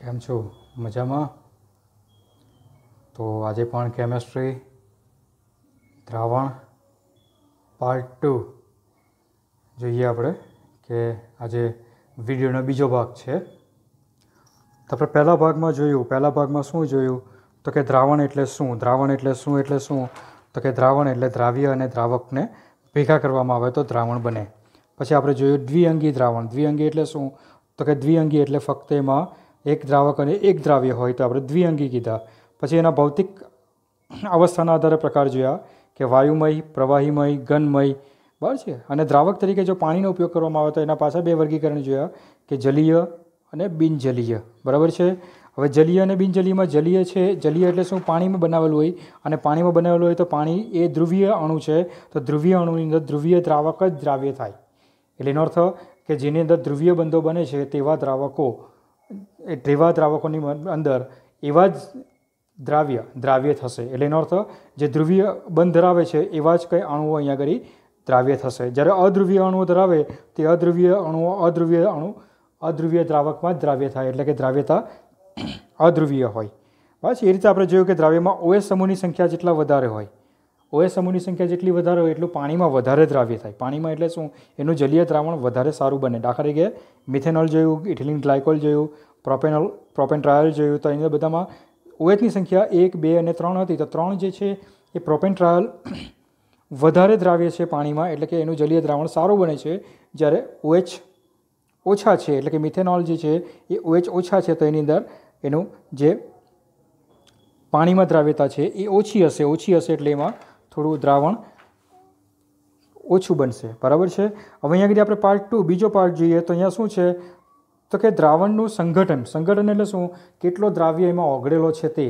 કેમ છો મજામાં તો આજે પણ કેમેસ્ટ્રી દ્રાવણ પાર્ટ ટુ જોઈએ આપણે કે આજે વિડીયોનો બીજો ભાગ છે તો આપણે પહેલા ભાગમાં જોયું પહેલા ભાગમાં શું જોયું તો કે દ્રાવણ એટલે શું દ્રાવણ એટલે શું એટલે શું તો કે દ્રાવણ એટલે દ્રાવ્ય અને દ્રાવકને ભેગા કરવામાં આવે તો દ્રાવણ બને પછી આપણે જોયું દ્વિઅંગી દ્રાવણ દ્વિઅંગી એટલે શું તો કે દ્વિઅંગી એટલે ફક્ત એમાં એક દ્રાવક અને એક દ્રાવ્ય હોય તો આપણે દ્વિઅંગી કીધા પછી એના ભૌતિક અવસ્થાના આધારે પ્રકાર જોયા કે વાયુમય પ્રવાહીમય ગનમય બરાબર છે અને દ્રાવક તરીકે જો પાણીનો ઉપયોગ કરવામાં આવે તો એના પાછા બે વર્ગીકરણ જોયા કે જલીય અને બિનજલીય બરાબર છે હવે જલીય અને બિનજલીયમાં જલીય છે જલીય એટલે શું પાણીમાં બનાવેલું હોય અને પાણીમાં બનાવેલું હોય તો પાણી એ ધ્રુવીય અણુ છે તો ધ્રુવીય અણુની અંદર ધ્રુવીય દ્રાવક જ દ્રાવ્ય થાય એટલે એનો અર્થ કે જેની અંદર ધ્રુવીય બંધો બને છે તેવા દ્રાવકો એ દ્રેવા દ્રાવકોની અંદર એવા જ દ્રાવ્ય દ્રાવ્ય થશે એટલે એનો અર્થ જે ધ્રુવીય બંધ ધરાવે છે એવા જ કંઈ અણુઓ અહીંયા આગળ દ્રાવ્ય થશે જ્યારે અધ્રુવીય અણુઓ ધરાવે તે અધ્રુવીય અણુઓ અધ્રુવીય અણુ અધ્રુવીય દ્રાવકમાં જ દ્રાવ્ય થાય એટલે કે દ્રાવ્યતા અધ્રુવીય હોય બસ એ રીતે આપણે જોયું કે દ્રાવ્યમાં ઓએસ સમૂહની સંખ્યા જેટલા વધારે હોય ઓએસ સમૂહની સંખ્યા જેટલી વધારે હોય એટલું પાણીમાં વધારે દ્રાવ્ય થાય પાણીમાં એટલે શું એનું જલીય દ્રાવણ વધારે સારું બને દાખલા તરીકે મિથેનોલ જોયું ઇથિલિન ગ્લાયકોલ જોયું પ્રોપેનલ પ્રોપેન ટ્રાયલ જોયું તો એની અંદર બધામાં ઓએચની સંખ્યા એક બે અને ત્રણ હતી તો ત્રણ જે છે એ પ્રોપેન ટ્રાયલ વધારે દ્રાવ્ય છે પાણીમાં એટલે કે એનું જલીય દ્રાવણ સારું બને છે જ્યારે ઓએચ ઓછા છે એટલે કે મિથેનોલ જે છે એ ઓએચ ઓછા છે તો એની અંદર એનું જે પાણીમાં દ્રાવ્યતા છે એ ઓછી હશે ઓછી હશે એટલે એમાં થોડું દ્રાવણ ઓછું બનશે બરાબર છે હવે અહીંયા આગળ આપણે પાર્ટ ટુ બીજો પાર્ટ જોઈએ તો અહીંયા શું છે તો કે દ્રાવણનું સંગઠન સંગઠન એટલે શું કેટલો દ્રાવ્ય એમાં ઓગળેલો છે તે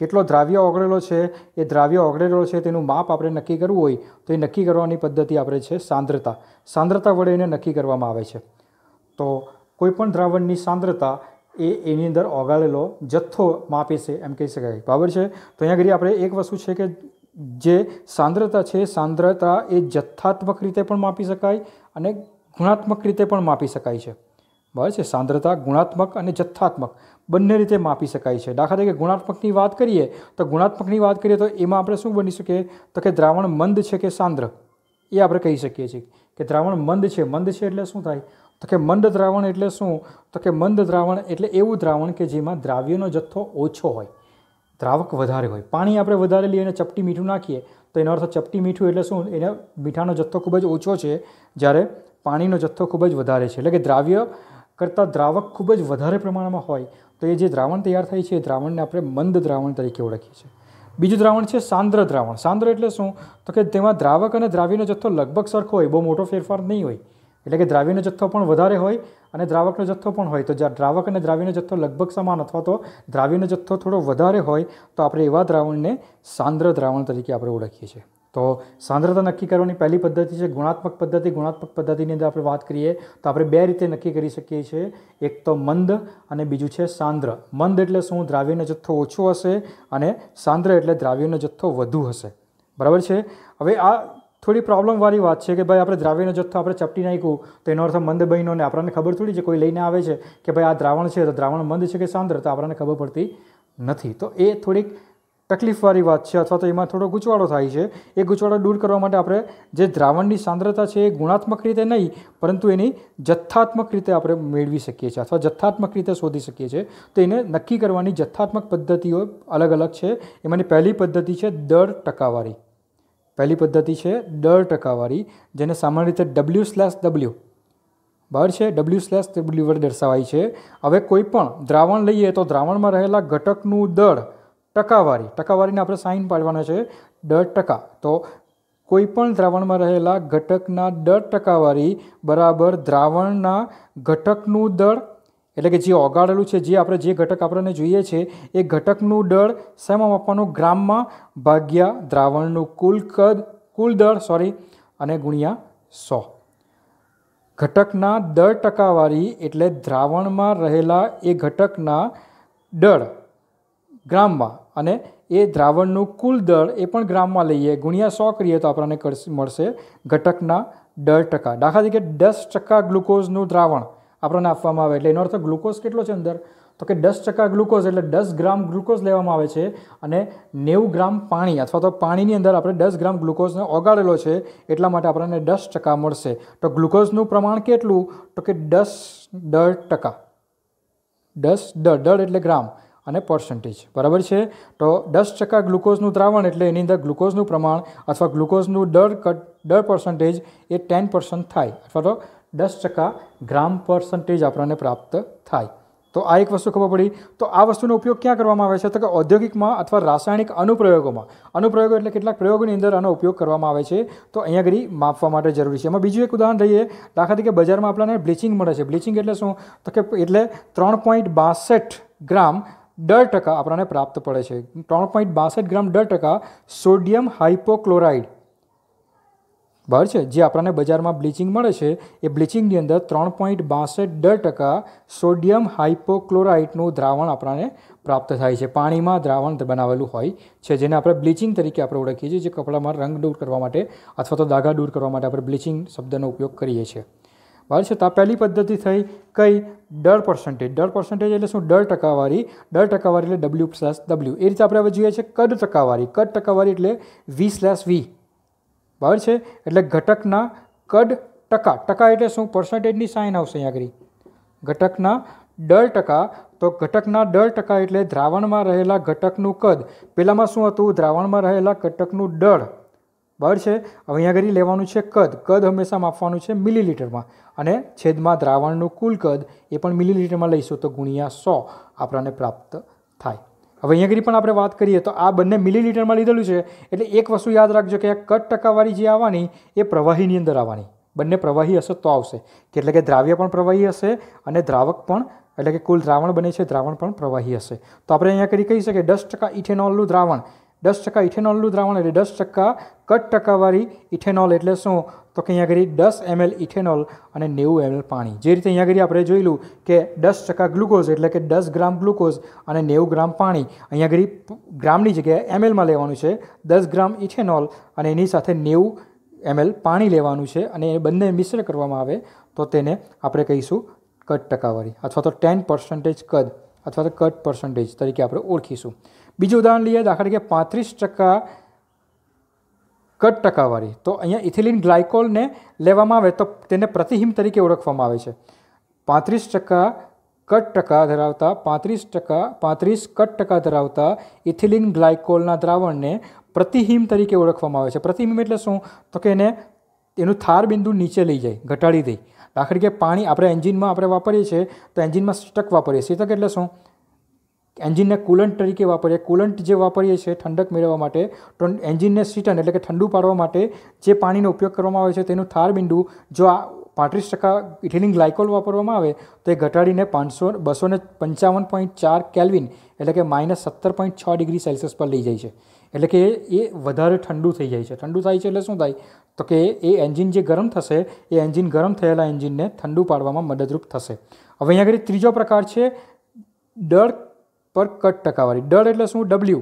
કેટલો દ્રાવ્ય ઓગળેલો છે એ દ્રાવ્ય ઓગળેલો છે તેનું માપ આપણે નક્કી કરવું હોય તો એ નક્કી કરવાની પદ્ધતિ આપણે છે સાંદ્રતા સાંદ્રતા વડે એને નક્કી કરવામાં આવે છે તો કોઈપણ દ્રાવણની સાંદ્રતા એ એની અંદર ઓગાળેલો જથ્થો માપે છે એમ કહી શકાય બરાબર છે તો અહીંયા આગળ આપણે એક વસ્તુ છે કે જે સાંદ્રતા છે સાંદ્રતા એ જથ્થાત્મક રીતે પણ માપી શકાય અને ગુણાત્મક રીતે પણ માપી શકાય છે બરાબર છે સાંદ્રતા ગુણાત્મક અને જથ્થાત્મક બંને રીતે માપી શકાય છે દાખલા તરીકે ગુણાત્મકની વાત કરીએ તો ગુણાત્મકની વાત કરીએ તો એમાં આપણે શું બની શકીએ તો કે દ્રાવણ મંદ છે કે સાંદ્ર એ આપણે કહી શકીએ છીએ કે દ્રાવણ મંદ છે મંદ છે એટલે શું થાય તો કે મંદ દ્રાવણ એટલે શું તો કે મંદ દ્રાવણ એટલે એવું દ્રાવણ કે જેમાં દ્રાવ્યનો જથ્થો ઓછો હોય દ્રાવક વધારે હોય પાણી આપણે વધારે લઈએ અને ચપટી મીઠું નાખીએ તો એનો અર્થ ચપટી મીઠું એટલે શું એને મીઠાનો જથ્થો ખૂબ જ ઓછો છે જ્યારે પાણીનો જથ્થો ખૂબ જ વધારે છે એટલે કે દ્રાવ્ય કરતાં દ્રાવક ખૂબ જ વધારે પ્રમાણમાં હોય તો એ જે દ્રાવણ તૈયાર થાય છે એ દ્રાવણને આપણે મંદ દ્રાવણ તરીકે ઓળખીએ છીએ બીજું દ્રાવણ છે સાંદ્ર દ્રાવણ સાંદ્ર એટલે શું તો કે તેમાં દ્રાવક અને દ્રાવીનો જથ્થો લગભગ સરખો હોય બહુ મોટો ફેરફાર નહીં હોય એટલે કે દ્રાવીનો જથ્થો પણ વધારે હોય અને દ્રાવકનો જથ્થો પણ હોય તો જ્યાં દ્રાવક અને દ્રાવ્યનો જથ્થો લગભગ સમાન અથવા તો દ્રાવીનો જથ્થો થોડો વધારે હોય તો આપણે એવા દ્રાવણને સાંદ્ર દ્રાવણ તરીકે આપણે ઓળખીએ છીએ તો સાંદ્રતા નક્કી કરવાની પહેલી પદ્ધતિ છે ગુણાત્મક પદ્ધતિ ગુણાત્મક પદ્ધતિની અંદર આપણે વાત કરીએ તો આપણે બે રીતે નક્કી કરી શકીએ છીએ એક તો મંદ અને બીજું છે સાંદ્ર મંદ એટલે શું દ્રાવ્યનો જથ્થો ઓછો હશે અને સાંદ્ર એટલે દ્રાવ્યનો જથ્થો વધુ હશે બરાબર છે હવે આ થોડી પ્રોબ્લેમવાળી વાત છે કે ભાઈ આપણે દ્રાવ્યનો જથ્થો આપણે ચપટી નાખ્યું તો એનો અર્થ મંદ બહેનો આપણને ખબર થોડી છે કોઈ લઈને આવે છે કે ભાઈ આ દ્રાવણ છે તો દ્રાવણ મંદ છે કે સાંદ્ર તો આપણને ખબર પડતી નથી તો એ થોડીક તકલીફવાળી વાત છે અથવા તો એમાં થોડો ગૂંચવાડો થાય છે એ ગૂંચવાડો દૂર કરવા માટે આપણે જે દ્રાવણની સાંદ્રતા છે એ ગુણાત્મક રીતે નહીં પરંતુ એની જથ્થાત્મક રીતે આપણે મેળવી શકીએ છીએ અથવા જથ્થાત્મક રીતે શોધી શકીએ છીએ તો એને નક્કી કરવાની જથ્થાત્મક પદ્ધતિઓ અલગ અલગ છે એમાંની પહેલી પદ્ધતિ છે દર ટકાવારી પહેલી પદ્ધતિ છે દર ટકાવારી જેને સામાન્ય રીતે ડબલ્યુ સ્લેશ ડબલ્યુ બહાર છે ડબલ્યુ સ્લેશ ડબલ્યુ વડે દર્શાવાય છે હવે કોઈ પણ દ્રાવણ લઈએ તો દ્રાવણમાં રહેલા ઘટકનું દળ ટકાવારી ટકાવારીને આપણે સાઇન પાડવાના છે દર ટકા તો કોઈપણ દ્રાવણમાં રહેલા ઘટકના દર ટકાવારી બરાબર દ્રાવણના ઘટકનું દળ એટલે કે જે ઓગાળેલું છે જે આપણે જે ઘટક આપણને જોઈએ છે એ ઘટકનું દળ શેમાં આપવાનું ગ્રામમાં ભાગ્યા દ્રાવણનું કુલ કદ કુલ દળ સોરી અને ગુણ્યા સો ઘટકના દર ટકાવારી એટલે દ્રાવણમાં રહેલા એ ઘટકના દળ ગ્રામમાં અને એ દ્રાવણનું કુલ દળ એ પણ ગ્રામમાં લઈએ ગુણ્યા સો કરીએ તો આપણને મળશે ઘટકના દર ટકા દાખલા તરીકે દસ ટકા ગ્લુકોઝનું દ્રાવણ આપણને આપવામાં આવે એટલે એનો અર્થ ગ્લુકોઝ કેટલો છે અંદર તો કે દસ ટકા ગ્લુકોઝ એટલે દસ ગ્રામ ગ્લુકોઝ લેવામાં આવે છે અને નેવું ગ્રામ પાણી અથવા તો પાણીની અંદર આપણે દસ ગ્રામ ગ્લુકોઝને ઓગાળેલો છે એટલા માટે આપણને દસ ટકા મળશે તો ગ્લુકોઝનું પ્રમાણ કેટલું તો કે દસ દર ટકા દસ દર દર એટલે ગ્રામ અને પર્સન્ટેજ બરાબર છે તો દસ ટકા ગ્લુકોઝનું દ્રાવણ એટલે એની અંદર ગ્લુકોઝનું પ્રમાણ અથવા ગ્લુકોઝનું દર કટ દર પર્સન્ટેજ એ ટેન પર્સન્ટ થાય અથવા તો દસ ટકા ગ્રામ પર્સન્ટેજ આપણને પ્રાપ્ત થાય તો આ એક વસ્તુ ખબર પડી તો આ વસ્તુનો ઉપયોગ ક્યાં કરવામાં આવે છે તો કે ઔદ્યોગિકમાં અથવા રાસાયણિક અનુપ્રયોગોમાં અનુપ્રયોગો એટલે કેટલાક પ્રયોગોની અંદર આનો ઉપયોગ કરવામાં આવે છે તો અહીંયા આગળ માપવા માટે જરૂરી છે એમાં બીજું એક ઉદાહરણ લઈએ દાખલા તરીકે બજારમાં આપણને બ્લીચિંગ મળે છે બ્લીચિંગ એટલે શું તો કે એટલે ત્રણ પોઈન્ટ બાસઠ ગ્રામ દર ટકા આપણને પ્રાપ્ત પડે છે ત્રણ પોઈન્ટ બાસઠ ગ્રામ દર ટકા સોડિયમ હાઇપોક્લોરાઇડ બરાબર છે જે આપણને બજારમાં બ્લીચિંગ મળે છે એ બ્લીચિંગની અંદર ત્રણ પોઈન્ટ બાસઠ દર ટકા સોડિયમ હાઇપોક્લોરાઇટનું દ્રાવણ આપણને પ્રાપ્ત થાય છે પાણીમાં દ્રાવણ બનાવેલું હોય છે જેને આપણે બ્લીચિંગ તરીકે આપણે ઓળખીએ છીએ જે કપડામાં રંગ દૂર કરવા માટે અથવા તો દાગા દૂર કરવા માટે આપણે બ્લીચિંગ શબ્દનો ઉપયોગ કરીએ છીએ બહાર છતાં પહેલી પદ્ધતિ થઈ કઈ દર પર્સન્ટેજ દર પર્સન્ટેજ એટલે શું દર ટકાવારી દર ટકાવારી એટલે ડબલ્યુ સ્લેસ ડબલ્યુ એ રીતે આપણે હવે જોઈએ છે કદ ટકાવારી કદ ટકાવારી એટલે વી સ્લેશ વી બરાબર છે એટલે ઘટકના કદ ટકા ટકા એટલે શું પર્સન્ટેજની સાઇન આવશે અહીંયા આગળ ઘટકના દર ટકા તો ઘટકના દર ટકા એટલે દ્રાવણમાં રહેલા ઘટકનું કદ પહેલાંમાં શું હતું દ્રાવણમાં રહેલા ઘટકનું દળ બરાબર છે હવે અહીંયા આગળ લેવાનું છે કદ કદ હંમેશા માપવાનું છે મિલીલીટરમાં અને છેદમાં દ્રાવણનું કુલ કદ એ પણ મિલીલીટરમાં લઈશું તો ગુણ્યા સો આપણાને પ્રાપ્ત થાય હવે અહીંયા આગળ પણ આપણે વાત કરીએ તો આ બંને મિલીલીટરમાં લીધેલું છે એટલે એક વસ્તુ યાદ રાખજો કે આ કદ ટકાવાળી જે આવવાની એ પ્રવાહીની અંદર આવવાની બંને પ્રવાહી હશે તો આવશે કે એટલે કે દ્રાવ્ય પણ પ્રવાહી હશે અને દ્રાવક પણ એટલે કે કુલ દ્રાવણ બને છે દ્રાવણ પણ પ્રવાહી હશે તો આપણે અહીંયા કરી કહી શકીએ દસ ટકા ઇથેનોલનું દ્રાવણ દસ ટકા ઇથેનોલનું દ્રાવણ એટલે દસ ટકા કટ ટકાવાળી ઇથેનોલ એટલે શું તો કે અહીંયા આગળ દસ એમએલ ઇથેનોલ અને નેવું એમએલ પાણી જે રીતે અહીંયા આગળ આપણે જોયેલું કે દસ ટકા ગ્લુકોઝ એટલે કે દસ ગ્રામ ગ્લુકોઝ અને નેવું ગ્રામ પાણી અહીંયા આગળ ગ્રામની જગ્યાએ એમએલમાં લેવાનું છે દસ ગ્રામ ઇથેનોલ અને એની સાથે નેવું એમએલ પાણી લેવાનું છે અને એ બંને મિશ્ર કરવામાં આવે તો તેને આપણે કહીશું કટ ટકાવાળી અથવા તો ટેન પર્સન્ટેજ કદ અથવા તો કટ પર્સન્ટેજ તરીકે આપણે ઓળખીશું બીજું ઉદાહરણ લઈએ દાખલા તરીકે પાંત્રીસ ટકા કટ ટકાવાળી તો અહીંયા ઇથિલિન ગ્લાયકોલને લેવામાં આવે તો તેને પ્રતિહિમ તરીકે ઓળખવામાં આવે છે પાંત્રીસ ટકા કટ ટકા ધરાવતા પાંત્રીસ ટકા પાંત્રીસ કટ ટકા ધરાવતા ઇથિલિન ગ્લાયકોલના દ્રાવણને પ્રતિહિમ તરીકે ઓળખવામાં આવે છે પ્રતિહિમ એટલે શું તો કે એને એનું થાર બિંદુ નીચે લઈ જાય ઘટાડી દઈ દાખલા તરીકે પાણી આપણે એન્જિનમાં આપણે વાપરીએ છીએ તો એન્જિનમાં સ્ટક વાપરીએ છીએ તો એટલે શું એન્જિનને કુલન્ટ તરીકે વાપરીએ કુલન્ટ જે વાપરીએ છીએ ઠંડક મેળવવા માટે તો એન્જિનને સીટન એટલે કે ઠંડુ પાડવા માટે જે પાણીનો ઉપયોગ કરવામાં આવે છે તેનું થાર બિંદુ જો આ પાંત્રીસ ટકા ઇથિલિન ગ્લાયકોલ વાપરવામાં આવે તો એ ઘટાડીને પાંચસો બસો ને પંચાવન પોઈન્ટ ચાર કેલ્વિન એટલે કે માઇનસ સત્તર પોઈન્ટ છ ડિગ્રી સેલ્સિયસ પર લઈ જાય છે એટલે કે એ વધારે ઠંડુ થઈ જાય છે ઠંડુ થાય છે એટલે શું થાય તો કે એ એન્જિન જે ગરમ થશે એ એન્જિન ગરમ થયેલા એન્જિનને ઠંડુ પાડવામાં મદદરૂપ થશે હવે અહીંયા આગળ ત્રીજો પ્રકાર છે ડર પર કદ ટકાવારી ડળ એટલે શું ડબલ્યુ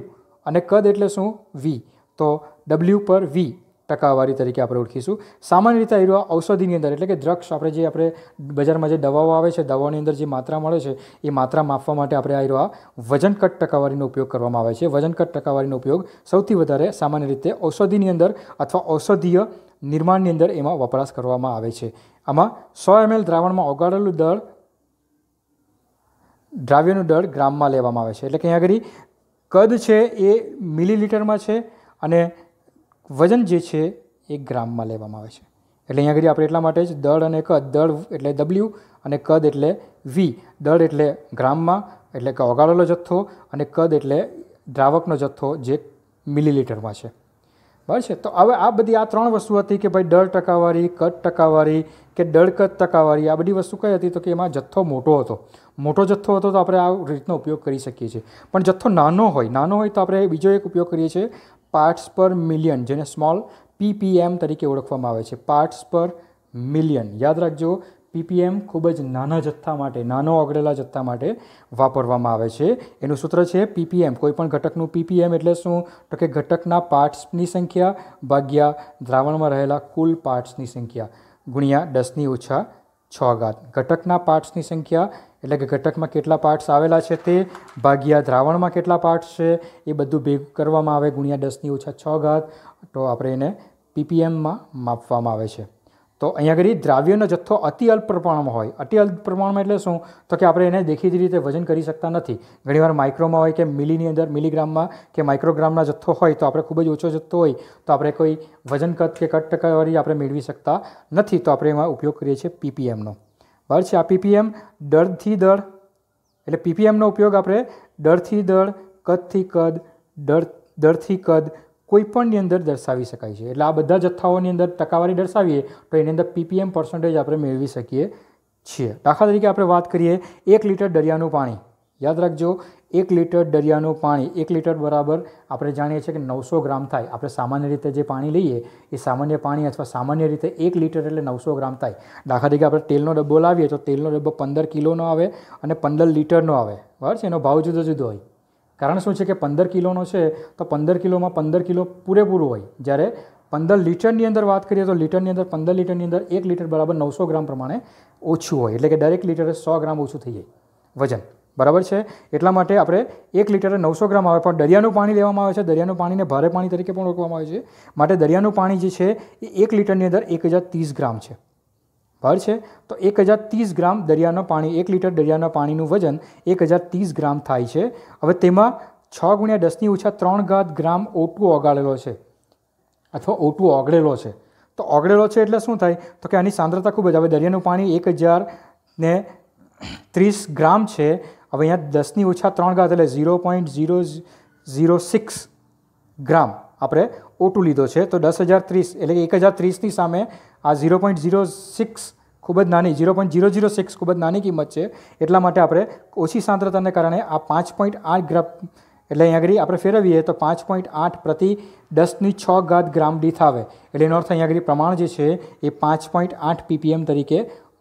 અને કદ એટલે શું વી તો ડબલ્યુ પર વી ટકાવારી તરીકે આપણે ઓળખીશું સામાન્ય રીતે આયુર્વેદ ઔષધિની અંદર એટલે કે દ્રક્ષ આપણે જે આપણે બજારમાં જે દવાઓ આવે છે દવાઓની અંદર જે માત્રા મળે છે એ માત્રા માપવા માટે આપણે આયુર્વેદ વજન કટ ટકાવારીનો ઉપયોગ કરવામાં આવે છે વજન કટ ટકાવારીનો ઉપયોગ સૌથી વધારે સામાન્ય રીતે ઔષધિની અંદર અથવા ઔષધીય નિર્માણની અંદર એમાં વપરાશ કરવામાં આવે છે આમાં સો એમએલ દ્રાવણમાં ઓગાળેલું દળ દ્રાવ્યનું દળ ગ્રામમાં લેવામાં આવે છે એટલે કે અહીં આગળ કદ છે એ મિલીલીટરમાં છે અને વજન જે છે એ ગ્રામમાં લેવામાં આવે છે એટલે અહીં આગળ આપણે એટલા માટે જ દળ અને કદ દળ એટલે ડબલ્યુ અને કદ એટલે વી દળ એટલે ગ્રામમાં એટલે કે ઓગાળેલો જથ્થો અને કદ એટલે દ્રાવકનો જથ્થો જે મિલીલીટરમાં છે બરાબર છે તો હવે આ બધી આ ત્રણ વસ્તુ હતી કે ભાઈ દળ ટકાવારી કદ ટકાવારી કે દળકદ ટકાવારી આ બધી વસ્તુ કઈ હતી તો કે એમાં જથ્થો મોટો હતો મોટો જથ્થો હતો તો આપણે આ રીતનો ઉપયોગ કરી શકીએ છીએ પણ જથ્થો નાનો હોય નાનો હોય તો આપણે બીજો એક ઉપયોગ કરીએ છીએ પાર્ટ્સ પર મિલિયન જેને સ્મોલ પીપીએમ તરીકે ઓળખવામાં આવે છે પાર્ટ્સ પર મિલિયન યાદ રાખજો પીપીએમ ખૂબ જ નાના જથ્થા માટે નાનો ઓગળેલા જથ્થા માટે વાપરવામાં આવે છે એનું સૂત્ર છે પીપીએમ કોઈપણ ઘટકનું પીપીએમ એટલે શું તો કે ઘટકના પાર્ટ્સની સંખ્યા ભાગ્યા દ્રાવણમાં રહેલા કુલ પાર્ટ્સની સંખ્યા ગુણ્યા દસની ઓછા છ ઘાત ઘટકના પાર્ટ્સની સંખ્યા એટલે કે ઘટકમાં કેટલા પાર્ટ્સ આવેલા છે તે ભાગ્યા દ્રાવણમાં કેટલા પાર્ટ્સ છે એ બધું ભેગું કરવામાં આવે ગુણ્યા દસની ઓછા છ ઘાત તો આપણે એને પીપીએમમાં માપવામાં આવે છે તો અહીંયા આગળ દ્રાવ્યનો જથ્થો અતિ અલ્પ પ્રમાણમાં હોય અતિ અલ્પ પ્રમાણમાં એટલે શું તો કે આપણે એને દેખીતી રીતે વજન કરી શકતા નથી ઘણીવાર માઇક્રોમાં હોય કે મિલીની અંદર મિલીગ્રામમાં કે માઇક્રોગ્રામના જથ્થો હોય તો આપણે ખૂબ જ ઓછો જથ્થો હોય તો આપણે કોઈ વજન કદ કે કટ ટકાવારી આપણે મેળવી શકતા નથી તો આપણે એમાં ઉપયોગ કરીએ છીએ પીપીએમનો બરાબર છે આ પીપીએમ દરથી દર એટલે પીપીએમનો ઉપયોગ આપણે દરથી દળ કદથી કદ દર દરથી કદ કોઈપણની અંદર દર્શાવી શકાય છે એટલે આ બધા જથ્થાઓની અંદર ટકાવારી દર્શાવીએ તો એની અંદર પીપીએમ પર્સન્ટેજ આપણે મેળવી શકીએ છીએ દાખલા તરીકે આપણે વાત કરીએ એક લીટર દરિયાનું પાણી યાદ રાખજો એક લીટર દરિયાનું પાણી એક લીટર બરાબર આપણે જાણીએ છીએ કે નવસો ગ્રામ થાય આપણે સામાન્ય રીતે જે પાણી લઈએ એ સામાન્ય પાણી અથવા સામાન્ય રીતે એક લીટર એટલે નવસો ગ્રામ થાય દાખલા તરીકે આપણે તેલનો ડબ્બો લાવીએ તો તેલનો ડબ્બો પંદર કિલોનો આવે અને પંદર લીટરનો આવે બરાબર છે એનો ભાવ જુદો જુદો હોય કારણ શું છે કે પંદર કિલોનો છે તો પંદર કિલોમાં પંદર કિલો પૂરેપૂરું હોય જ્યારે પંદર લીટરની અંદર વાત કરીએ તો લીટરની અંદર પંદર લીટરની અંદર એક લીટર બરાબર નવસો ગ્રામ પ્રમાણે ઓછું હોય એટલે કે દરેક લીટરે સો ગ્રામ ઓછું થઈ જાય વજન બરાબર છે એટલા માટે આપણે એક લીટરે નવસો ગ્રામ આવે પણ દરિયાનું પાણી લેવામાં આવે છે દરિયાનું પાણીને ભારે પાણી તરીકે પણ ઓળખવામાં આવે છે માટે દરિયાનું પાણી જે છે એ એક લીટરની અંદર એક હજાર ત્રીસ ગ્રામ છે ભર છે તો એક હજાર ત્રીસ ગ્રામ દરિયાનું પાણી એક લીટર દરિયાના પાણીનું વજન એક હજાર ત્રીસ ગ્રામ થાય છે હવે તેમાં છ ગુણ્યા દસની ઓછા ત્રણ ઘાત ગ્રામ ઓટું ઓગાળેલો છે અથવા ઓટું ઓગળેલો છે તો ઓગળેલો છે એટલે શું થાય તો કે આની સાંદ્રતા ખૂબ જ હવે દરિયાનું પાણી એક હજાર ને ત્રીસ ગ્રામ છે હવે અહીંયા દસની ઓછા ત્રણ ઘાત એટલે zero point zero zero six gram આપણે ઓટું લીધો છે તો દસ હજાર ત્રીસ એટલે કે એક હજાર ત્રીસની સામે આ ઝીરો પોઈન્ટ ઝીરો સિક્સ ખૂબ જ નાની zero point zero zero six ખૂબ જ નાની કિંમત છે એટલા માટે આપણે ઓછી સાંદ્રતાને કારણે આ પાંચ પોઈન્ટ આઠ ગ્રામ એટલે અહીં આગળ આપણે ફેરવીએ તો પાંચ પોઈન્ટ આઠ પ્રતિ દસની છ ઘાત ગ્રામ ડીથ આવે એટલે એનો અર્થ અહીંયા આગળ પ્રમાણ જે છે એ પાંચ પોઈન્ટ આઠ પીપીએમ તરીકે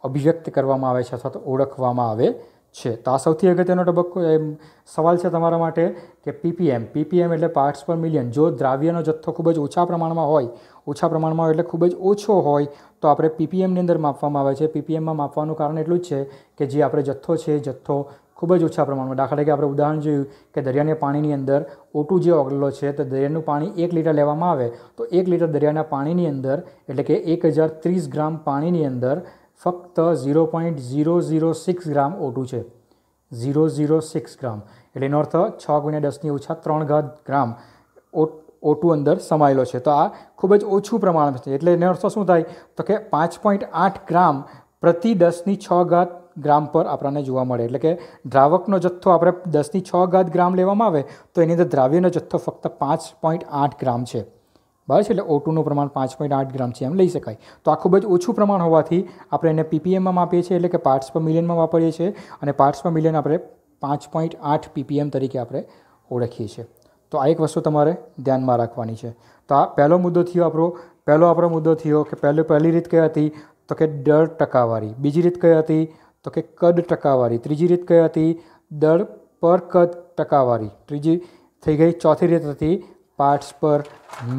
અભિવ્યક્ત કરવામાં આવે છે અથવા તો ઓળખવામાં આવે છે તો આ સૌથી અગત્યનો તબક્કો એમ સવાલ છે તમારા માટે કે પીપીએમ પીપીએમ એટલે પાર્ટ્સ પર મિલિયન જો દ્રાવ્યનો જથ્થો ખૂબ જ ઓછા પ્રમાણમાં હોય ઓછા પ્રમાણમાં હોય એટલે ખૂબ જ ઓછો હોય તો આપણે પીપીએમની અંદર માપવામાં આવે છે પીપીએમમાં માપવાનું કારણ એટલું જ છે કે જે આપણે જથ્થો છે જથ્થો ખૂબ જ ઓછા પ્રમાણમાં દાખલા તરીકે આપણે ઉદાહરણ જોયું કે દરિયાને પાણીની અંદર ઓટું જે ઓગળેલો છે તો દરિયાનું પાણી એક લીટર લેવામાં આવે તો એક લીટર દરિયાના પાણીની અંદર એટલે કે એક હજાર ત્રીસ ગ્રામ પાણીની અંદર ફક્ત zero point zero zero six gram ઓટું છે ઝીરો ઝીરો સિક્સ ગ્રામ એટલે એનો અર્થ છ ગુણ્યા દસની ઓછા ત્રણ ઘાત ગ્રામ ઓટ ઓટું અંદર સમાયેલો છે તો આ ખૂબ જ ઓછું પ્રમાણ છે એટલે એનો અર્થ શું થાય તો કે પાંચ પોઈન્ટ આઠ ગ્રામ પ્રતિ દસની છ ઘાત ગ્રામ પર આપણને જોવા મળે એટલે કે દ્રાવકનો જથ્થો આપણે દસની છ ઘાત ગ્રામ લેવામાં આવે તો એની અંદર દ્રાવ્યનો જથ્થો ફક્ત પાંચ પોઈન્ટ આઠ ગ્રામ છે બરાબર છે એટલે ઓ પ્રમાણ પાંચ પોઈન્ટ આઠ ગ્રામ છે એમ લઈ શકાય તો આ ખૂબ જ ઓછું પ્રમાણ હોવાથી આપણે એને પીપીએમમાં માપીએ છીએ એટલે કે પાર્ટ્સ પર મિલિયનમાં વાપરીએ છીએ અને પાર્ટ્સ પર મિલિયન આપણે પાંચ પોઈન્ટ આઠ પીપીએમ તરીકે આપણે ઓળખીએ છીએ તો આ એક વસ્તુ તમારે ધ્યાનમાં રાખવાની છે તો આ પહેલો મુદ્દો થયો આપણો પહેલો આપણો મુદ્દો થયો કે પહેલો પહેલી રીત કઈ હતી તો કે દર ટકાવારી બીજી રીત કઈ હતી તો કે કદ ટકાવારી ત્રીજી રીત કઈ હતી દર પર કદ ટકાવારી ત્રીજી થઈ ગઈ ચોથી રીત હતી પાર્ટ્સ પર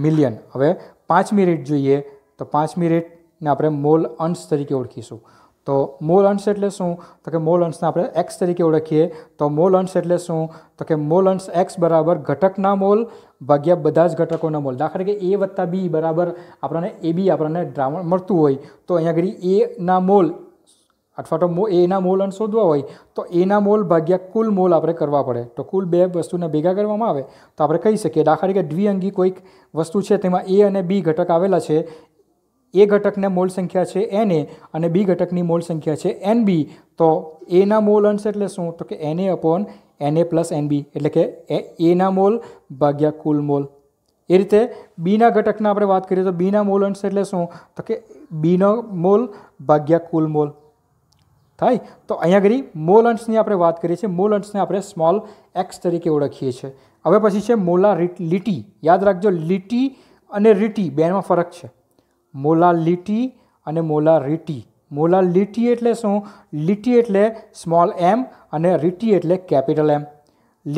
મિલિયન હવે પાંચમી રેટ જોઈએ તો પાંચમી રેટને આપણે મોલ અંશ તરીકે ઓળખીશું તો મોલ અંશ એટલે શું તો કે મોલ અંશને આપણે એક્સ તરીકે ઓળખીએ તો મોલ અંશ એટલે શું તો કે મોલ અંશ એક્સ બરાબર ઘટકના મોલ ભાગ્યા બધા જ ઘટકોના મોલ દાખલા કે એ વત્તા બી બરાબર આપણને એ બી આપણને દ્રાવણ મળતું હોય તો અહીંયા આગળ એના મોલ અથવા તો મો એના મોલ અંશ શોધવા હોય તો એના મોલ ભાગ્યા કુલ મોલ આપણે કરવા પડે તો કુલ બે વસ્તુને ભેગા કરવામાં આવે તો આપણે કહી શકીએ દાખલા તરીકે દ્વિઅંગી કોઈક વસ્તુ છે તેમાં એ અને બી ઘટક આવેલા છે એ ઘટકને મોલ સંખ્યા છે એન અને બી ઘટકની મોલ સંખ્યા છે એન બી તો એના મોલ અંશ એટલે શું તો કે N A upon N A plus N B એટલે કે એના મોલ ભાગ્યા કુલ મોલ એ રીતે બીના ઘટકના આપણે વાત કરીએ તો બીના મોલ અંશ એટલે શું તો કે બીનો મોલ ભાગ્યા કુલ મોલ થાય તો અહીંયા આગળ મોલ અંશની આપણે વાત કરીએ છીએ મોલ અંશને આપણે સ્મોલ એક્સ તરીકે ઓળખીએ છીએ હવે પછી છે મોલા લીટી યાદ રાખજો લીટી અને રીટી બેનમાં ફરક છે મોલા લીટી અને મોલા રીટી મોલા લીટી એટલે શું લીટી એટલે સ્મોલ એમ અને રીટી એટલે કેપિટલ એમ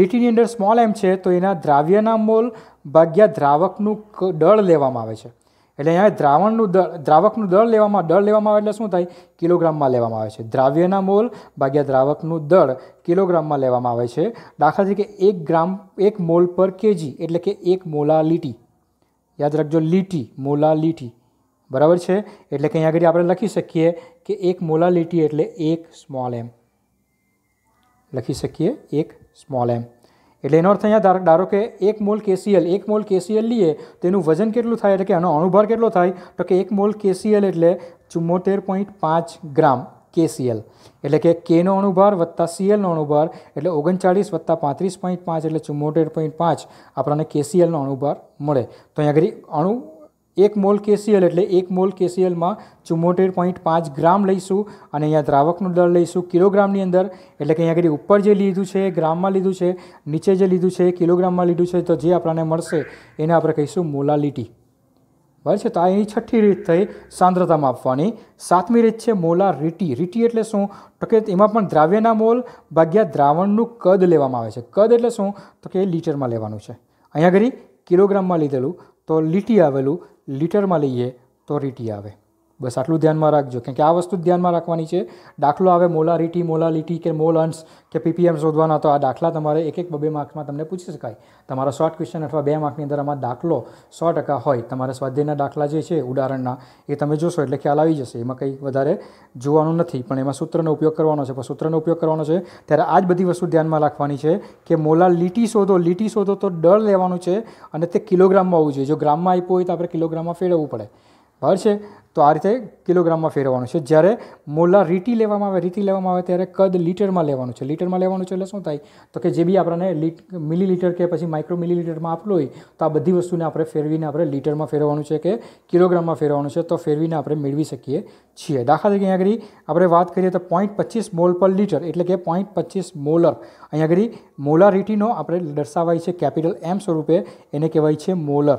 લીટીની અંદર સ્મોલ એમ છે તો એના દ્રાવ્યના મોલ ભાગ્યા દ્રાવકનું દળ લેવામાં આવે છે એટલે અહીંયા દ્રાવણનું દળ દ્રાવકનું દળ લેવામાં દળ લેવામાં આવે એટલે શું થાય કિલોગ્રામમાં લેવામાં આવે છે દ્રાવ્યના મોલ ભાગ્યા દ્રાવકનું દળ કિલોગ્રામમાં લેવામાં આવે છે દાખલા તરીકે એક ગ્રામ એક મોલ પર કેજી એટલે કે એક મોલા લીટી યાદ રાખજો લીટી મોલા લીટી બરાબર છે એટલે કે અહીંયા આગળ આપણે લખી શકીએ કે એક મોલા લીટી એટલે એક સ્મોલ એમ લખી શકીએ એક સ્મોલ એમ એટલે એનો અર્થ અહીંયા ધારો કે એક મોલ કેસીએલ એક મોલ કેસીએલ લઈએ તો એનું વજન કેટલું થાય એટલે કે આનો અણુભાર કેટલો થાય તો કે એક મોલ કેસીએલ એટલે ચુમ્મોતેર પોઈન્ટ પાંચ ગ્રામ કેસીએલ એટલે કે કેનો અણુભાર વત્તા સીએલનો અણુભાર એટલે ઓગણચાળીસ વત્તા પાંત્રીસ પોઈન્ટ પાંચ એટલે ચુમ્મોતેર પોઈન્ટ પાંચ આપણને કેસીએલનો અણુભાર મળે તો અહીંયા આગળ અણુ એક મોલ કેસીએલ એટલે એક મોલ કેસીએલમાં ચુમ્મોતેર પોઈન્ટ પાંચ ગ્રામ લઈશું અને અહીંયા દ્રાવકનું દળ લઈશું કિલોગ્રામની અંદર એટલે કે અહીંયા આગળ ઉપર જે લીધું છે ગ્રામમાં લીધું છે નીચે જે લીધું છે કિલોગ્રામમાં લીધું છે તો જે આપણને મળશે એને આપણે કહીશું મોલાલિટી બરાબર છે તો આ એની છઠ્ઠી રીત થઈ સાંદ્રતા માપવાની સાતમી રીત છે મોલારિટી રીટી એટલે શું તો કે એમાં પણ દ્રાવ્યના મોલ ભાગ્યા દ્રાવણનું કદ લેવામાં આવે છે કદ એટલે શું તો કે લીટરમાં લેવાનું છે અહીંયા આગળ કિલોગ્રામમાં લીધેલું તો લીટી આવેલું લીટરમાં લઈએ તો રીટી આવે બસ આટલું ધ્યાનમાં રાખજો કેમ કે આ વસ્તુ ધ્યાનમાં રાખવાની છે દાખલો આવે મોલારિટી મોલાલિટી કે મોલ અંશ કે પીપીએમ શોધવાના તો આ દાખલા તમારે એક એક બે માર્ક્સમાં તમને પૂછી શકાય તમારા શોર્ટ ક્વેશ્ચન અથવા બે માર્કની અંદર આમાં દાખલો સો ટકા હોય તમારા સ્વાધ્યાયના દાખલા જે છે ઉદાહરણના એ તમે જોશો એટલે ખ્યાલ આવી જશે એમાં કંઈ વધારે જોવાનું નથી પણ એમાં સૂત્રનો ઉપયોગ કરવાનો છે પણ સૂત્રનો ઉપયોગ કરવાનો છે ત્યારે આ જ બધી વસ્તુ ધ્યાનમાં રાખવાની છે કે મોલા લીટી શોધો લીટી શોધો તો ડર લેવાનું છે અને તે કિલોગ્રામમાં હોવું જોઈએ જો ગ્રામમાં આપ્યું હોય તો આપણે કિલોગ્રામમાં ફેરવવું પડે બરાબર છે તો આ રીતે કિલોગ્રામમાં ફેરવવાનું છે જ્યારે મોલા રીટી લેવામાં આવે રીટી લેવામાં આવે ત્યારે કદ લીટરમાં લેવાનું છે લીટરમાં લેવાનું છે એટલે શું થાય તો કે જે બી આપણને લીટ મિલીલીટર કે પછી માઇક્રો મિલીલીટરમાં આપલું હોય તો આ બધી વસ્તુને આપણે ફેરવીને આપણે લીટરમાં ફેરવવાનું છે કે કિલોગ્રામમાં ફેરવવાનું છે તો ફેરવીને આપણે મેળવી શકીએ છીએ દાખલા તરીકે અહીંયા આગળ આપણે વાત કરીએ તો પોઈન્ટ પચીસ મોલ પર લીટર એટલે કે પોઈન્ટ પચીસ મોલર અહીંયા આગળ મોલારિટીનો આપણે દર્શાવાય છે કેપિટલ એમ સ્વરૂપે એને કહેવાય છે મોલર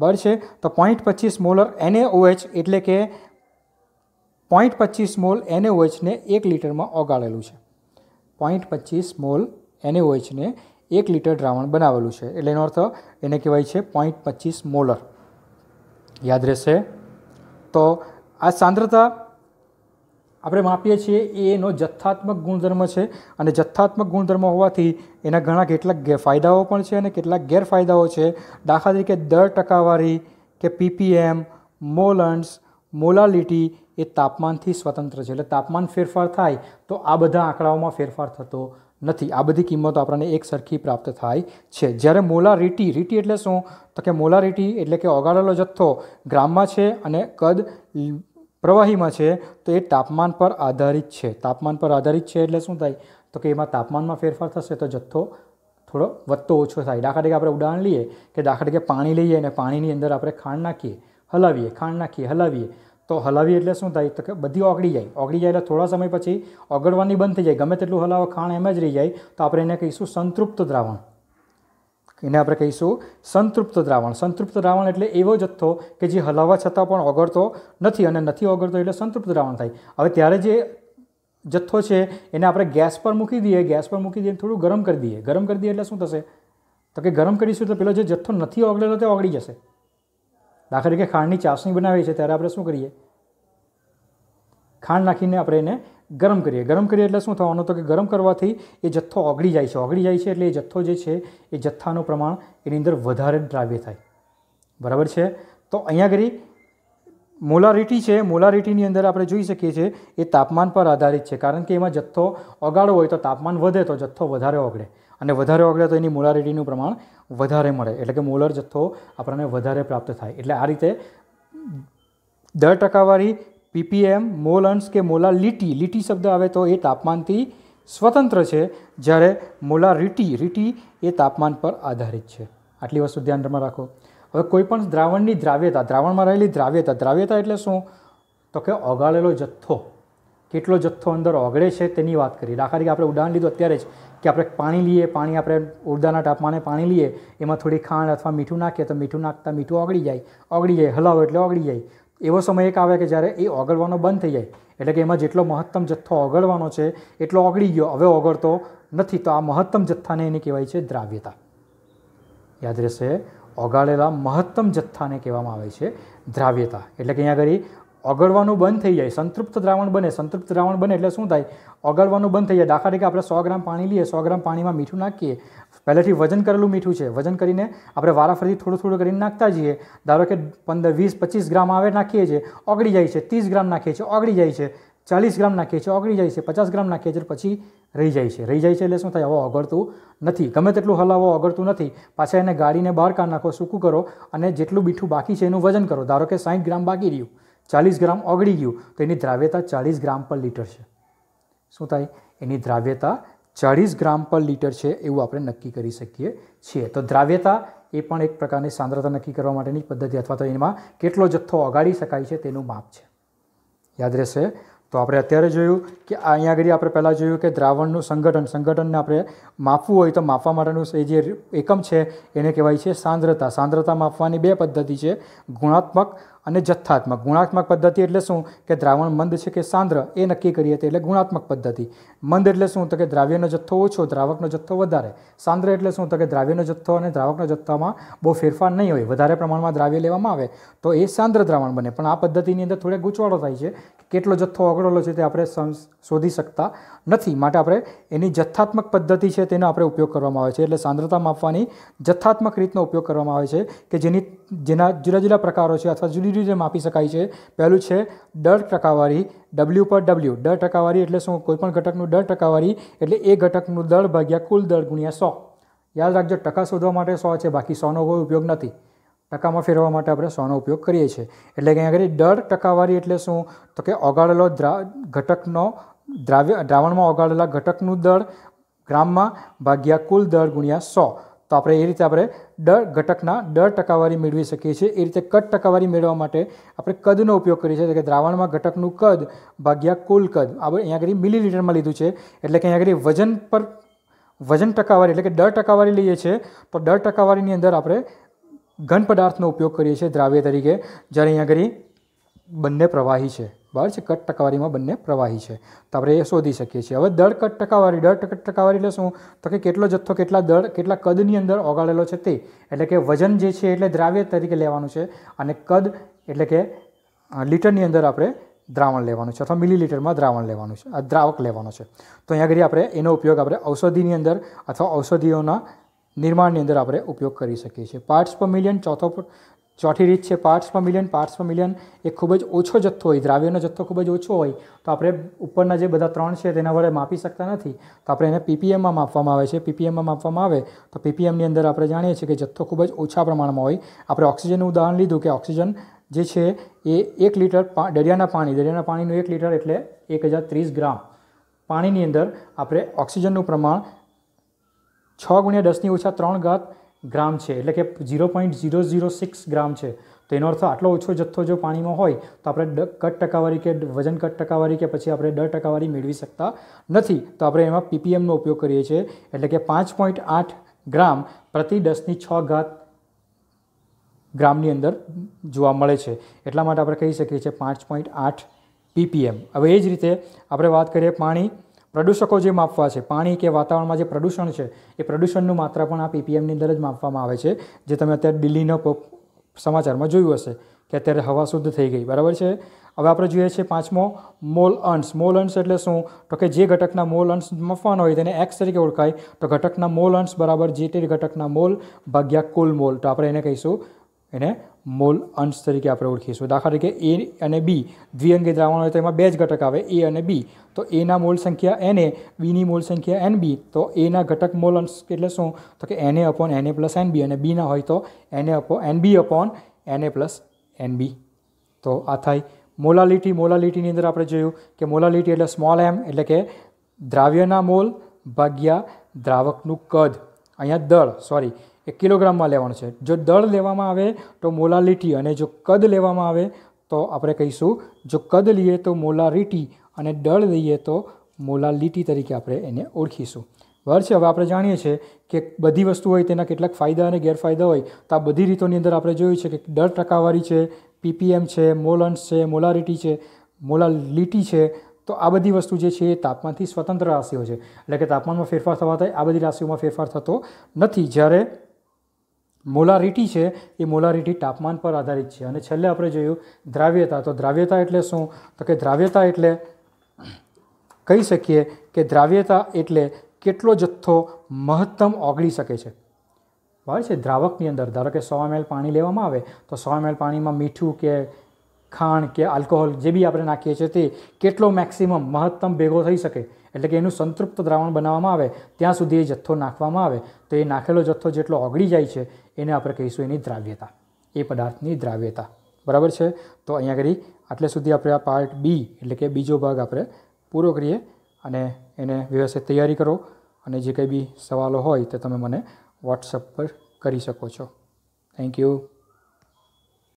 બરાબર છે તો પોઈન્ટ પચીસ મોલ એનએઓએચ એટલે કે પોઈન્ટ પચીસ મોલ એનએઓએચને એક લીટરમાં ઓગાળેલું છે પોઈન્ટ પચીસ મોલ એનએઓએચને એક લીટર દ્રાવણ બનાવેલું છે એટલે એનો અર્થ એને કહેવાય છે પોઈન્ટ પચીસ મોલર યાદ રહેશે તો આ સાંદ્રતા આપણે માપીએ છીએ એ એનો જથ્થાત્મક ગુણધર્મ છે અને જથ્થાત્મક ગુણધર્મ હોવાથી એના ઘણા કેટલાક ફાયદાઓ પણ છે અને કેટલાક ગેરફાયદાઓ છે દાખલા તરીકે દર ટકાવારી કે પીપીએમ મોલન્સ મોલાલિટી એ તાપમાનથી સ્વતંત્ર છે એટલે તાપમાન ફેરફાર થાય તો આ બધા આંકડાઓમાં ફેરફાર થતો નથી આ બધી કિંમતો આપણને એક સરખી પ્રાપ્ત થાય છે જ્યારે મોલારિટી રીટી એટલે શું તો કે મોલારિટી એટલે કે ઓગાળેલો જથ્થો ગ્રામમાં છે અને કદ પ્રવાહીમાં છે તો એ તાપમાન પર આધારિત છે તાપમાન પર આધારિત છે એટલે શું થાય તો કે એમાં તાપમાનમાં ફેરફાર થશે તો જથ્થો થોડો વધતો ઓછો થાય દાખલા તરીકે આપણે ઉડાણ લઈએ કે દાખલા તરીકે પાણી લઈએ અને પાણીની અંદર આપણે ખાંડ નાખીએ હલાવીએ ખાંડ નાખીએ હલાવીએ તો હલાવીએ એટલે શું થાય તો કે બધી ઓગળી જાય ઓગળી જાય એટલે થોડા સમય પછી ઓગળવાની બંધ થઈ જાય ગમે તેટલું હલાવો ખાણ એમ જ રહી જાય તો આપણે એને કહીશું સંતૃપ્ત દ્રાવણ એને આપણે કહીશું સંતૃપ્ત દ્રાવણ સંતૃપ્ત દ્રાવણ એટલે એવો જથ્થો કે જે હલાવવા છતાં પણ ઓગળતો નથી અને નથી ઓગળતો એટલે સંતૃપ્ત દ્રાવણ થાય હવે ત્યારે જે જથ્થો છે એને આપણે ગેસ પર મૂકી દઈએ ગેસ પર મૂકી દઈએ થોડું ગરમ કરી દઈએ ગરમ કરી દઈએ એટલે શું થશે તો કે ગરમ કરીશું તો પેલો જે જથ્થો નથી ઓગળેલો તે ઓગળી જશે દાખલા તરીકે ખાંડની ચાસણી બનાવીએ છીએ ત્યારે આપણે શું કરીએ ખાંડ નાખીને આપણે એને ગરમ કરીએ ગરમ કરીએ એટલે શું થવાનું તો કે ગરમ કરવાથી એ જથ્થો ઓગળી જાય છે ઓગળી જાય છે એટલે એ જથ્થો જે છે એ જથ્થાનું પ્રમાણ એની અંદર વધારે દ્રાવ્ય થાય બરાબર છે તો અહીંયા આગળ મોલારિટી છે મોલારિટીની અંદર આપણે જોઈ શકીએ છીએ એ તાપમાન પર આધારિત છે કારણ કે એમાં જથ્થો ઓગાળો હોય તો તાપમાન વધે તો જથ્થો વધારે ઓગળે અને વધારે ઓગળે તો એની મોલારિટીનું પ્રમાણ વધારે મળે એટલે કે મોલર જથ્થો આપણને વધારે પ્રાપ્ત થાય એટલે આ રીતે દર ટકાવારી પીપીએમ મોલ અંશ કે મોલા લીટી લીટી શબ્દ આવે તો એ તાપમાનથી સ્વતંત્ર છે જ્યારે મોલા રીટી રીટી એ તાપમાન પર આધારિત છે આટલી વસ્તુ ધ્યાનમાં રાખો હવે કોઈપણ દ્રાવણની દ્રાવ્યતા દ્રાવણમાં રહેલી દ્રાવ્યતા દ્રાવ્યતા એટલે શું તો કે ઓગાળેલો જથ્થો કેટલો જથ્થો અંદર ઓગળે છે તેની વાત કરી દાખલા તરીકે આપણે ઉદાહરણ લીધું અત્યારે જ કે આપણે પાણી લઈએ પાણી આપણે ઉર્દાના તાપમાને પાણી લઈએ એમાં થોડી ખાંડ અથવા મીઠું નાખીએ તો મીઠું નાખતા મીઠું ઓગળી જાય ઓગળી જાય હલાવો એટલે ઓગળી જાય એવો સમય એક આવે કે જ્યારે એ ઓગળવાનો બંધ થઈ જાય એટલે કે એમાં જેટલો મહત્તમ જથ્થો ઓગળવાનો છે એટલો ઓગળી ગયો હવે ઓગળતો નથી તો આ મહત્તમ જથ્થાને એને કહેવાય છે દ્રાવ્યતા યાદ રહેશે ઓગાળેલા મહત્તમ જથ્થાને કહેવામાં આવે છે દ્રાવ્યતા એટલે કે અહીંયા આગળ ઓગળવાનું બંધ થઈ જાય સંતૃપ્ત દ્રાવણ બને સંતૃપ્ત દ્રાવણ બને એટલે શું થાય ઓગળવાનું બંધ થઈ જાય દાખલા તરીકે આપણે સો ગ્રામ પાણી લઈએ સો ગ્રામ પાણીમાં મીઠું નાખીએ પહેલેથી વજન કરેલું મીઠું છે વજન કરીને આપણે વારાફરતી થોડું થોડું કરીને નાખતા જઈએ ધારો કે પંદર વીસ પચીસ ગ્રામ આવે નાખીએ છીએ ઓગળી જાય છે ત્રીસ ગ્રામ નાખીએ છીએ ઓગળી જાય છે ચાલીસ ગ્રામ નાખીએ છીએ ઓગળી જાય છે પચાસ ગ્રામ નાખીએ છીએ પછી રહી જાય છે રહી જાય છે એટલે શું થાય હવે ઓગળતું નથી ગમે તેટલું હલાવો ઓગળતું નથી પાછા એને ગાડીને બહાર કાઢ નાખો સૂકું કરો અને જેટલું મીઠું બાકી છે એનું વજન કરો ધારો કે સાઠ ગ્રામ બાકી રહ્યું ચાલીસ ગ્રામ ઓગળી ગયું તો એની દ્રાવ્યતા ચાલીસ ગ્રામ પર લીટર છે શું થાય એની દ્રાવ્યતા ચાળીસ ગ્રામ પર લીટર છે એવું આપણે નક્કી કરી શકીએ છીએ તો દ્રાવ્યતા એ પણ એક પ્રકારની સાંદ્રતા નક્કી કરવા માટેની પદ્ધતિ અથવા તો એમાં કેટલો જથ્થો ઓગાળી શકાય છે તેનું માપ છે યાદ રહેશે તો આપણે અત્યારે જોયું કે અહીંયા આગળ આપણે પહેલાં જોયું કે દ્રાવણનું સંગઠન સંગઠનને આપણે માપવું હોય તો માપવા માટેનું એ જે એકમ છે એને કહેવાય છે સાંદ્રતા સાંદ્રતા માપવાની બે પદ્ધતિ છે ગુણાત્મક અને જથ્થાત્મક ગુણાત્મક પદ્ધતિ એટલે શું કે દ્રાવણ મંદ છે કે સાંદ્ર એ નક્કી કરીએ હતી એટલે ગુણાત્મક પદ્ધતિ મંદ એટલે શું તો કે દ્રાવ્યનો જથ્થો ઓછો દ્રાવકનો જથ્થો વધારે સાંદ્ર એટલે શું તો કે દ્રાવ્યનો જથ્થો અને દ્રાવકનો જથ્થામાં બહુ ફેરફાર નહીં હોય વધારે પ્રમાણમાં દ્રાવ્ય લેવામાં આવે તો એ સાંદ્ર દ્રાવણ બને પણ આ પદ્ધતિની અંદર થોડે ગૂંચવાડો થાય છે કેટલો જથ્થો ઓગળેલો છે તે આપણે શોધી શકતા નથી માટે આપણે એની જથ્થાત્મક પદ્ધતિ છે તેનો આપણે ઉપયોગ કરવામાં આવે છે એટલે સાંદ્રતા માપવાની જથ્થાત્મક રીતનો ઉપયોગ કરવામાં આવે છે કે જેની જેના જુદા જુદા પ્રકારો છે અથવા જુદી રીતે માપી શકાય છે પહેલું છે દર ટકાવારી ડબલ્યુ પર ડબલ્યુ દર ટકાવારી એટલે શું કોઈપણ ઘટકનું દર ટકાવારી એટલે એ ઘટકનું દળ ભાગ્યા કુલ દળ ગુણ્યા સો યાદ રાખજો ટકા શોધવા માટે સો છે બાકી સોનો કોઈ ઉપયોગ નથી ટકામાં ફેરવા માટે આપણે સોનો ઉપયોગ કરીએ છીએ એટલે કે આગળ દર ટકાવારી એટલે શું તો કે ઓગાળેલો દ્રા ઘટકનો દ્રાવ્ય દ્રાવણમાં ઓગાળેલા ઘટકનું દળ ગ્રામમાં ભાગ્યા કુલ દર ગુણ્યા સો તો આપણે એ રીતે આપણે દર ઘટકના દર ટકાવારી મેળવી શકીએ છીએ એ રીતે કદ ટકાવારી મેળવવા માટે આપણે કદનો ઉપયોગ કરીએ છીએ કે દ્રાવણમાં ઘટકનું કદ ભાગ્યા કુલ કદ આપણે અહીંયા આગળ મિલીલીટરમાં લીધું છે એટલે કે અહીંયા આગળ વજન પર વજન ટકાવારી એટલે કે દર ટકાવારી લઈએ છીએ તો દર ટકાવારીની અંદર આપણે ઘન પદાર્થનો ઉપયોગ કરીએ છીએ દ્રાવ્ય તરીકે જ્યારે અહીંયા આગળ બંને પ્રવાહી છે બરાબર છે કટ ટકાવારીમાં બંને પ્રવાહી છે તો આપણે એ શોધી શકીએ છીએ હવે દળ કટ ટકાવારી દળ કટ ટકાવારી એટલે શું તો કે કેટલો જથ્થો કેટલા દળ કેટલા કદની અંદર ઓગાળેલો છે તે એટલે કે વજન જે છે એટલે દ્રાવ્ય તરીકે લેવાનું છે અને કદ એટલે કે લીટરની અંદર આપણે દ્રાવણ લેવાનું છે અથવા મિલીલીટરમાં દ્રાવણ લેવાનું છે આ દ્રાવક લેવાનો છે તો અહીંયા આગળ આપણે એનો ઉપયોગ આપણે ઔષધિની અંદર અથવા ઔષધિઓના નિર્માણની અંદર આપણે ઉપયોગ કરી શકીએ છીએ પાર્ટ્સ પર મિલિયન ચોથો ચોથી રીત છે parts per million parts per million એ ખૂબ જ ઓછો જથ્થો હોય દ્રાવ્યનો જથ્થો ખૂબ જ ઓછો હોય તો આપણે ઉપરના જે બધા ત્રણ છે તેના વડે માપી શકતા નથી તો આપણે એને પીપીએમમાં માપવામાં આવે છે પીપીએમમાં માપવામાં આવે તો પીપીએમની અંદર આપણે જાણીએ છીએ કે જથ્થો ખૂબ જ ઓછા પ્રમાણમાં હોય આપણે ઓક્સિજનનું ઉદાહરણ લીધું કે ઓક્સિજન જે છે એ એક લીટર દરિયાના પાણી દરિયાના પાણીનું એક લીટર એટલે એક હજાર ત્રીસ ગ્રામ પાણીની અંદર આપણે ઓક્સિજનનું પ્રમાણ છ ગુણ્યા દસની ઓછા ત્રણ ઘાત ગ્રામ છે એટલે કે zero point zero zero six gram છે તો એનો અર્થ આટલો ઓછો જથ્થો જો પાણીમાં હોય તો આપણે ડ કટ ટકાવારી કે વજન કટ ટકાવારી કે પછી આપણે દર ટકાવારી મેળવી શકતા નથી તો આપણે એમાં પીપીએમનો ઉપયોગ કરીએ છીએ એટલે કે પાંચ પોઈન્ટ આઠ ગ્રામ પ્રતિ દસની છ ઘાત ગ્રામની અંદર જોવા મળે છે એટલા માટે આપણે કહી શકીએ છીએ પાંચ પોઈન્ટ આઠ પીપીએમ હવે એ જ રીતે આપણે વાત કરીએ પાણી પ્રદૂષકો જે માપવા છે પાણી કે વાતાવરણમાં જે પ્રદૂષણ છે એ પ્રદૂષણનું માત્ર પણ આ પીપીએમની અંદર જ માપવામાં આવે છે જે તમે અત્યારે દિલ્હીના સમાચારમાં જોયું હશે કે અત્યારે હવા શુદ્ધ થઈ ગઈ બરાબર છે હવે આપણે જોઈએ છીએ પાંચમો મોલ અંશ મોલ અંશ એટલે શું તો કે જે ઘટકના મોલ અંશ મફવાનો હોય તેને એક્સ તરીકે ઓળખાય તો ઘટકના મોલ અંશ બરાબર જે તે ઘટકના મોલ ભાગ્યા કુલ મોલ તો આપણે એને કહીશું એને મોલ અંશ તરીકે આપણે ઓળખીશું દાખલા તરીકે એ અને બી દ્વિઅંગી દ્રાવણ હોય તો એમાં બે જ ઘટક આવે એ અને બી તો એના મોલ સંખ્યા એને બીની મોલ સંખ્યા એન બી તો એના ઘટક મોલ અંશ એટલે શું તો કે એને અપોન એને પ્લસ એન બી અને બીના હોય તો એને અપો એન બી અપોન એને પ્લસ એન બી તો આ થાય મોલાલિટી મોલાલિટીની અંદર આપણે જોયું કે મોલાલિટી એટલે સ્મોલ એમ એટલે કે દ્રાવ્યના મોલ ભાગ્યા દ્રાવકનું કદ અહીંયા દળ સોરી એ કિલોગ્રામમાં લેવાનું છે જો દળ લેવામાં આવે તો મોલાલિટી અને જો કદ લેવામાં આવે તો આપણે કહીશું જો કદ લઈએ તો મોલારિટી અને દળ લઈએ તો મોલાલિટી તરીકે આપણે એને ઓળખીશું બરાબર છે હવે આપણે જાણીએ છીએ કે બધી વસ્તુ હોય તેના કેટલાક ફાયદા અને ગેરફાયદા હોય તો આ બધી રીતોની અંદર આપણે જોયું છે કે દળ ટકાવારી છે પીપીએમ છે મોલન્સ છે મોલારિટી છે મોલાલિટી છે તો આ બધી વસ્તુ જે છે એ તાપમાનથી સ્વતંત્ર રાશિઓ છે એટલે કે તાપમાનમાં ફેરફાર થવા થાય આ બધી રાશિઓમાં ફેરફાર થતો નથી જ્યારે મોલારિટી છે એ મોલારિટી તાપમાન પર આધારિત છે અને છેલ્લે આપણે જોયું દ્રાવ્યતા તો દ્રાવ્યતા એટલે શું તો કે દ્રાવ્યતા એટલે કહી શકીએ કે દ્રાવ્યતા એટલે કેટલો જથ્થો મહત્તમ ઓગળી શકે છે બરાબર છે દ્રાવકની અંદર ધારો કે સો એમએલ પાણી લેવામાં આવે તો સો એમએલ પાણીમાં મીઠું કે ખાંડ કે આલ્કોહોલ જે બી આપણે નાખીએ છીએ તે કેટલો મેક્સિમમ મહત્તમ ભેગો થઈ શકે એટલે કે એનું સંતૃપ્ત દ્રાવણ બનાવવામાં આવે ત્યાં સુધી એ જથ્થો નાખવામાં આવે તો એ નાખેલો જથ્થો જેટલો ઓગળી જાય છે એને આપણે કહીશું એની દ્રાવ્યતા એ પદાર્થની દ્રાવ્યતા બરાબર છે તો અહીંયા આગળ આટલે સુધી આપણે આ પાર્ટ બી એટલે કે બીજો ભાગ આપણે પૂરો કરીએ અને એને વ્યવસ્થિત તૈયારી કરો અને જે કંઈ બી સવાલો હોય તે તમે મને વોટ્સઅપ પર કરી શકો છો થેન્ક યુ